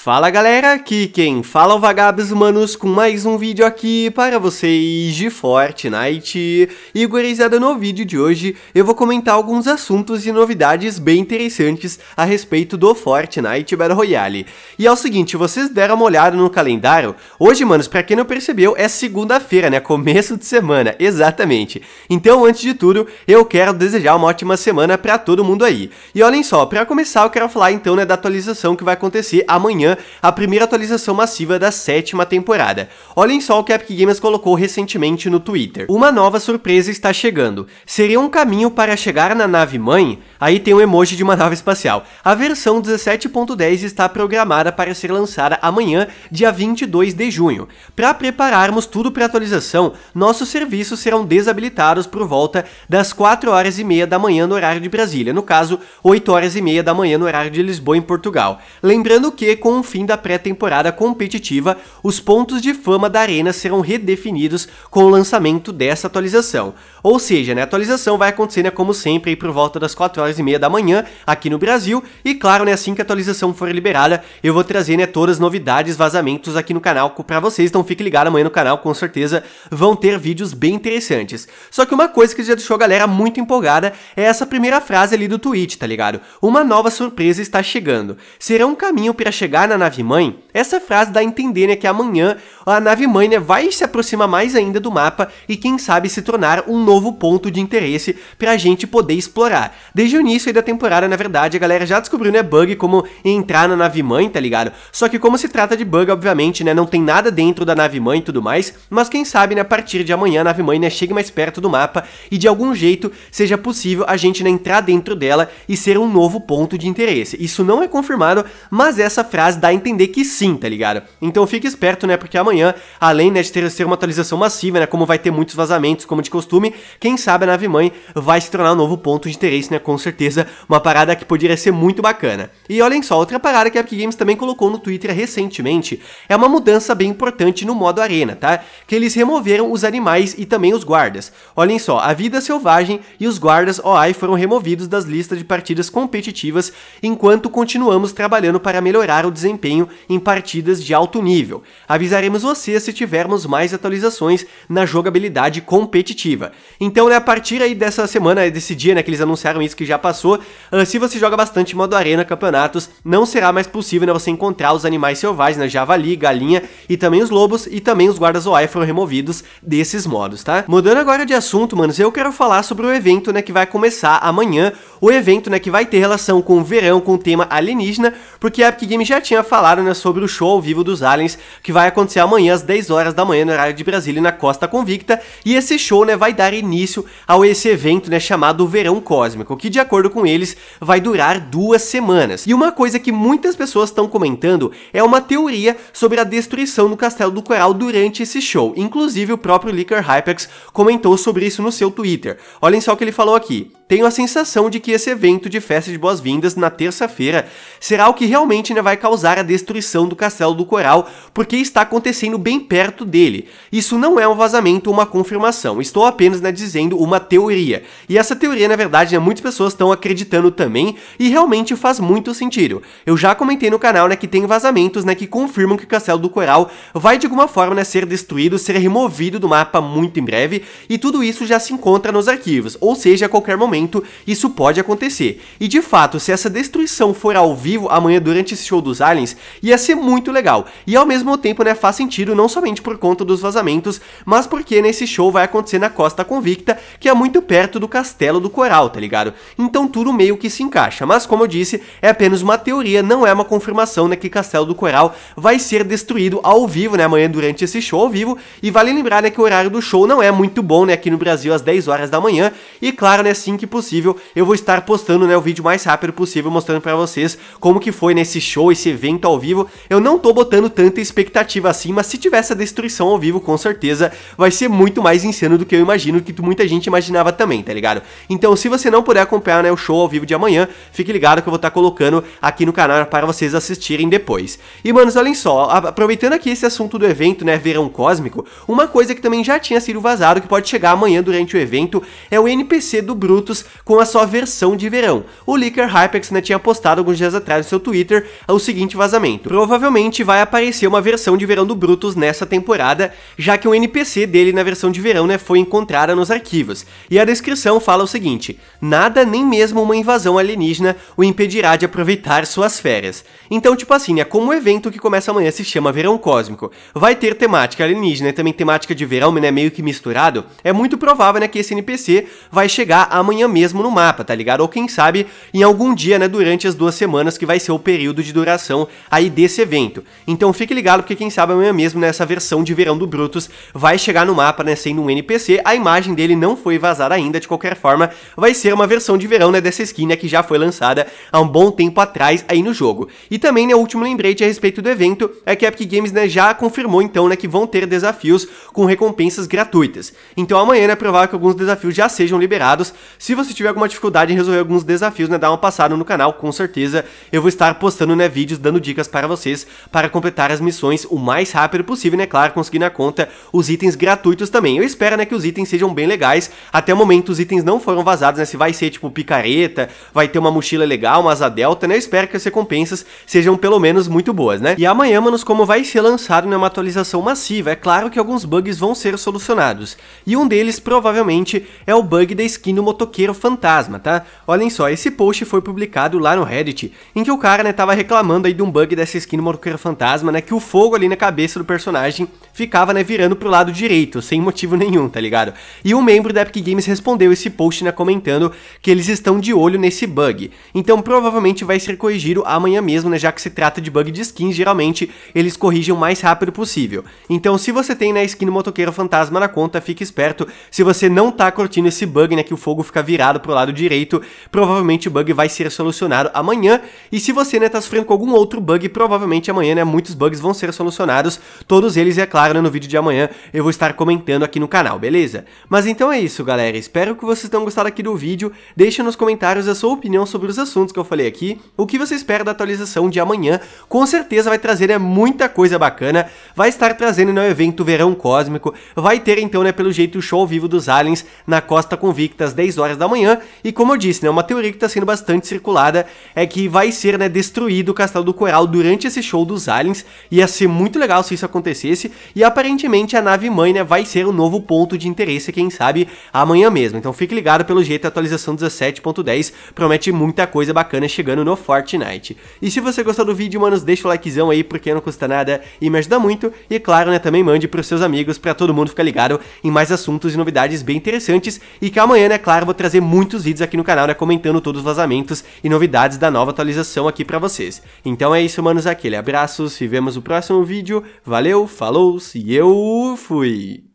Fala galera, aqui quem fala é o Vagabos Humanos com mais um vídeo aqui para vocês de Fortnite. E gurizada, no vídeo de hoje eu vou comentar alguns assuntos e novidades bem interessantes a respeito do Fortnite Battle Royale. E é o seguinte, vocês deram uma olhada no calendário? Hoje, manos, pra quem não percebeu, é segunda-feira, né? Começo de semana, exatamente. Então, antes de tudo, eu quero desejar uma ótima semana para todo mundo aí. E olhem só, para começar eu quero falar então né, da atualização que vai acontecer amanhã amanhã a primeira atualização massiva da sétima temporada. Olhem só o que a Epic Games colocou recentemente no Twitter. Uma nova surpresa está chegando. Seria um caminho para chegar na nave-mãe? Aí tem um emoji de uma nave espacial. A versão 17.10 está programada para ser lançada amanhã, dia 22 de junho. Para prepararmos tudo para a atualização, nossos serviços serão desabilitados por volta das 4 horas e meia da manhã no horário de Brasília, no caso, 8 horas e meia da manhã no horário de Lisboa, em Portugal. Lembrando que, com com o fim da pré-temporada competitiva, os pontos de fama da arena serão redefinidos com o lançamento dessa atualização. Ou seja, né, a atualização vai acontecer, né, como sempre, por volta das 4 horas e meia da manhã aqui no Brasil. E claro, né, assim que a atualização for liberada, eu vou trazer né, todas as novidades, vazamentos aqui no canal para vocês. Então fique ligado amanhã no canal, com certeza vão ter vídeos bem interessantes. Só que uma coisa que já deixou a galera muito empolgada é essa primeira frase ali do tweet, tá ligado? Uma nova surpresa está chegando. Será um caminho para chegar na nave-mãe, essa frase dá a entender né, que amanhã a nave-mãe né, vai se aproximar mais ainda do mapa e quem sabe se tornar um novo ponto de interesse para a gente poder explorar. Desde o início da temporada, na verdade, a galera já descobriu né, bug como entrar na nave-mãe, tá ligado? Só que como se trata de bug, obviamente, né, não tem nada dentro da nave-mãe e tudo mais, mas quem sabe né, a partir de amanhã a nave-mãe né, chegue mais perto do mapa e de algum jeito seja possível a gente né, entrar dentro dela e ser um novo ponto de interesse. Isso não é confirmado, mas essa frase dá a entender que sim, tá ligado? Então fique esperto, né? Porque amanhã, além né, de ter ser uma atualização massiva, né? Como vai ter muitos vazamentos, como de costume, quem sabe a nave mãe vai se tornar um novo ponto de interesse, né? Com certeza, uma parada que poderia ser muito bacana. E olhem só, outra parada que a Epic Games também colocou no Twitter recentemente é uma mudança bem importante no modo arena, tá? Que eles removeram os animais e também os guardas. Olhem só, a vida selvagem e os guardas OI foram removidos das listas de partidas competitivas enquanto continuamos trabalhando para melhorar o desempenho desempenho em partidas de alto nível. Avisaremos você se tivermos mais atualizações na jogabilidade competitiva. Então, né, a partir aí dessa semana, desse dia, né, que eles anunciaram isso que já passou, uh, se você joga bastante modo arena, campeonatos, não será mais possível, né, você encontrar os animais selvagens, né, javali, galinha e também os lobos e também os guardas OI foram removidos desses modos, tá? Mudando agora de assunto, manos, eu quero falar sobre o evento, né, que vai começar amanhã, o evento, né, que vai ter relação com o verão, com o tema alienígena, porque a Epic Games já tinha já falaram né, sobre o show ao vivo dos Aliens, que vai acontecer amanhã às 10 horas da manhã no horário de Brasília na Costa Convicta, e esse show né, vai dar início ao esse evento né, chamado Verão Cósmico, que de acordo com eles vai durar duas semanas. E uma coisa que muitas pessoas estão comentando é uma teoria sobre a destruição do Castelo do Coral durante esse show, inclusive o próprio Licker Hypex comentou sobre isso no seu Twitter. Olhem só o que ele falou aqui tenho a sensação de que esse evento de festa de boas-vindas na terça-feira será o que realmente né, vai causar a destruição do castelo do coral, porque está acontecendo bem perto dele. Isso não é um vazamento ou uma confirmação, estou apenas né, dizendo uma teoria. E essa teoria, na verdade, né, muitas pessoas estão acreditando também e realmente faz muito sentido. Eu já comentei no canal né, que tem vazamentos né, que confirmam que o castelo do coral vai de alguma forma né, ser destruído, ser removido do mapa muito em breve, e tudo isso já se encontra nos arquivos, ou seja, a qualquer momento momento isso pode acontecer. E de fato, se essa destruição for ao vivo amanhã durante esse show dos aliens, ia ser muito legal. E ao mesmo tempo, né, faz sentido não somente por conta dos vazamentos, mas porque nesse show vai acontecer na Costa Convicta, que é muito perto do Castelo do Coral, tá ligado? Então tudo meio que se encaixa. Mas como eu disse, é apenas uma teoria, não é uma confirmação, né, que Castelo do Coral vai ser destruído ao vivo, né, amanhã durante esse show ao vivo. E vale lembrar, né, que o horário do show não é muito bom, né, aqui no Brasil às 10 horas da manhã. E claro, né, assim que possível, eu vou estar postando né, o vídeo mais rápido possível, mostrando para vocês como que foi nesse show, esse evento ao vivo. Eu não tô botando tanta expectativa assim, mas se tiver essa destruição ao vivo, com certeza vai ser muito mais insano do que eu imagino, que muita gente imaginava também, tá ligado? Então, se você não puder acompanhar né, o show ao vivo de amanhã, fique ligado que eu vou estar tá colocando aqui no canal para vocês assistirem depois. E, manos, olhem só, aproveitando aqui esse assunto do evento, né, verão cósmico, uma coisa que também já tinha sido vazado, que pode chegar amanhã durante o evento, é o NPC do Brutus com a sua versão de verão. O Licker Hypex né, tinha postado alguns dias atrás no seu Twitter o seguinte vazamento. Provavelmente vai aparecer uma versão de verão do Brutus nessa temporada, já que um NPC dele na versão de verão né, foi encontrada nos arquivos. E a descrição fala o seguinte, nada nem mesmo uma invasão alienígena o impedirá de aproveitar suas férias. Então tipo assim, né, como o evento que começa amanhã se chama Verão Cósmico, vai ter temática alienígena e também temática de verão, né, meio que misturado, é muito provável né, que esse NPC vai chegar amanhã mesmo no mapa, tá ligado? Ou quem sabe em algum dia, né, durante as duas semanas que vai ser o período de duração aí desse evento. Então fique ligado porque quem sabe amanhã mesmo nessa né, versão de verão do Brutus vai chegar no mapa, né, sendo um NPC. A imagem dele não foi vazada ainda, de qualquer forma, vai ser uma versão de verão, né, dessa skin, né, que já foi lançada há um bom tempo atrás aí no jogo. E também, né, o último lembrete a respeito do evento é que a Epic Games, né, já confirmou então, né, que vão ter desafios com recompensas gratuitas. Então amanhã né, é provável que alguns desafios já sejam liberados. Se você tiver alguma dificuldade em resolver alguns desafios, né, dá uma passada no canal, com certeza eu vou estar postando, né, vídeos dando dicas para vocês para completar as missões o mais rápido possível, né, claro, conseguir na conta os itens gratuitos também. Eu espero, né, que os itens sejam bem legais, até o momento os itens não foram vazados, né, se vai ser tipo picareta, vai ter uma mochila legal, uma asa delta, né, eu espero que as recompensas sejam pelo menos muito boas, né. E amanhã, manos, como vai ser lançado, né, uma atualização massiva, é claro que alguns bugs vão ser solucionados, e um deles provavelmente é o bug da skin do motoqueiro Motoqueiro Fantasma, tá? Olhem só, esse post foi publicado lá no Reddit, em que o cara, né, tava reclamando aí de um bug dessa skin do Motoqueiro Fantasma, né, que o fogo ali na cabeça do personagem ficava, né, virando pro lado direito, sem motivo nenhum, tá ligado? E um membro da Epic Games respondeu esse post, né, comentando que eles estão de olho nesse bug. Então, provavelmente vai ser corrigido amanhã mesmo, né, já que se trata de bug de skins, geralmente eles corrigem o mais rápido possível. Então, se você tem, né, a skin do Motoqueiro Fantasma na conta, fique esperto. Se você não tá curtindo esse bug, né, que o fogo fica virado para o lado direito, provavelmente o bug vai ser solucionado amanhã. E se você está né, tá sofrendo com algum outro bug, provavelmente amanhã né, muitos bugs vão ser solucionados. Todos eles, é claro, né, no vídeo de amanhã eu vou estar comentando aqui no canal, beleza? Mas então é isso, galera. Espero que vocês tenham gostado aqui do vídeo. Deixe nos comentários a sua opinião sobre os assuntos que eu falei aqui, o que você espera da atualização de amanhã. Com certeza vai trazer né, muita coisa bacana. Vai estar trazendo né, o evento Verão Cósmico. Vai ter então, né, pelo jeito, o show ao vivo dos aliens na Costa Convicta às 10 horas horas da manhã, e como eu disse, né, uma teoria que está sendo bastante circulada é que vai ser né, destruído o Castelo do Coral durante esse show dos aliens, ia ser muito legal se isso acontecesse, e aparentemente a nave-mãe né, vai ser o um novo ponto de interesse, quem sabe, amanhã mesmo. Então fique ligado, pelo jeito a atualização 17.10 promete muita coisa bacana chegando no Fortnite. E se você gostou do vídeo, manos, deixa o likezão aí, porque não custa nada e me ajuda muito, e claro, né, também mande para os seus amigos, para todo mundo ficar ligado em mais assuntos e novidades bem interessantes, e que amanhã, né, claro, vou trazer trazer muitos vídeos aqui no canal, né, comentando todos os vazamentos e novidades da nova atualização aqui pra vocês. Então é isso, manos, aquele abraço, se vemos no próximo vídeo, valeu, falou e eu fui!